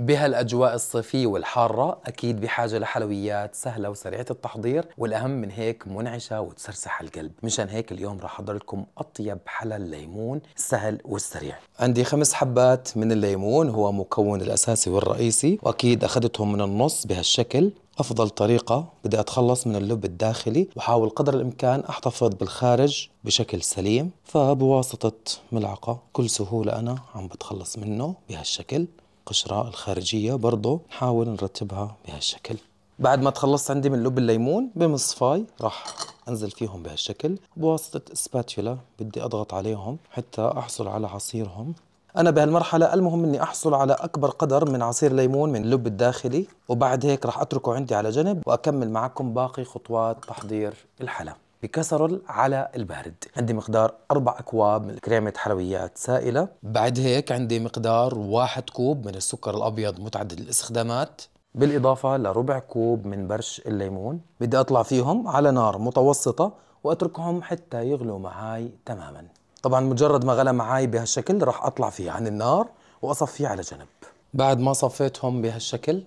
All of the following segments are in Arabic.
بهالاجواء الصيفيه والحاره اكيد بحاجه لحلويات سهله وسريعه التحضير والاهم من هيك منعشه وتسرسح القلب مشان هيك اليوم راح احضر لكم اطيب حلى الليمون السهل والسريع عندي خمس حبات من الليمون هو مكون الاساسي والرئيسي واكيد اخذتهم من النص بهالشكل أفضل طريقة بدي أتخلص من اللب الداخلي وحاول قدر الإمكان أحتفظ بالخارج بشكل سليم فبواسطة ملعقة كل سهولة أنا عم بتخلص منه بهالشكل القشرة الخارجية برضه نحاول نرتبها بهالشكل بعد ما تخلصت عندي من لب الليمون بمصفاي راح انزل فيهم بهالشكل بواسطة سباتيولا بدي اضغط عليهم حتى احصل على عصيرهم أنا بهالمرحلة المهم إني أحصل على أكبر قدر من عصير ليمون من اللب الداخلي وبعد هيك راح أتركه عندي على جنب وأكمل معكم باقي خطوات تحضير الحلا بكسرل على البارد عندي مقدار أربع أكواب من كريمة حلويات سائلة بعد هيك عندي مقدار واحد كوب من السكر الأبيض متعدد الاستخدامات بالإضافة لربع كوب من برش الليمون بدي أطلع فيهم على نار متوسطة وأتركهم حتى يغلوا معاي تماما طبعا مجرد ما غلى معاي بهالشكل راح أطلع فيه عن النار وأصفيه على جنب بعد ما صفيتهم بهالشكل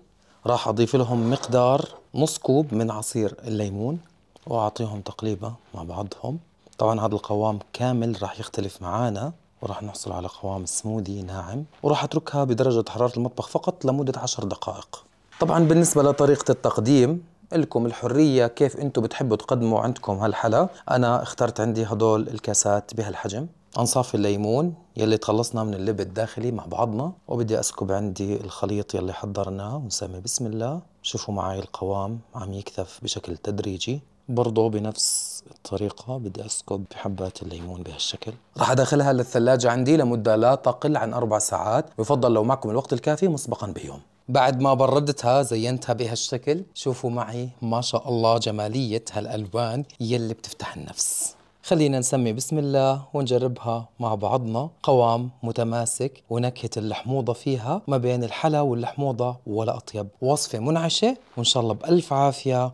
راح أضيف لهم مقدار نص كوب من عصير الليمون واعطيهم تقليبه مع بعضهم طبعا هذا القوام كامل راح يختلف معانا وراح نحصل على قوام سمودي ناعم وراح اتركها بدرجه حراره المطبخ فقط لمده 10 دقائق طبعا بالنسبه لطريقه التقديم لكم الحرية كيف انتم بتحبوا تقدموا عندكم هالحلا أنا اخترت عندي هدول الكاسات بهالحجم أنصاف الليمون يلي تخلصنا من اللب الداخلي مع بعضنا وبدي أسكب عندي الخليط يلي حضرناه ونسمي بسم الله شوفوا معي القوام عم يكثف بشكل تدريجي برضو بنفس الطريقة بدي أسكب حبات الليمون بهالشكل راح أدخلها للثلاجة عندي لمدة لا تقل عن أربع ساعات يفضل لو معكم الوقت الكافي مسبقا بيوم بعد ما بردتها زينتها بهالشكل شوفوا معي ما شاء الله جمالية هالألوان يلي بتفتح النفس خلينا نسمي بسم الله ونجربها مع بعضنا قوام متماسك ونكهة اللحموضة فيها ما بين الحلا واللحموضة ولا أطيب وصفة منعشة وإن شاء الله بألف عافية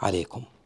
عليكم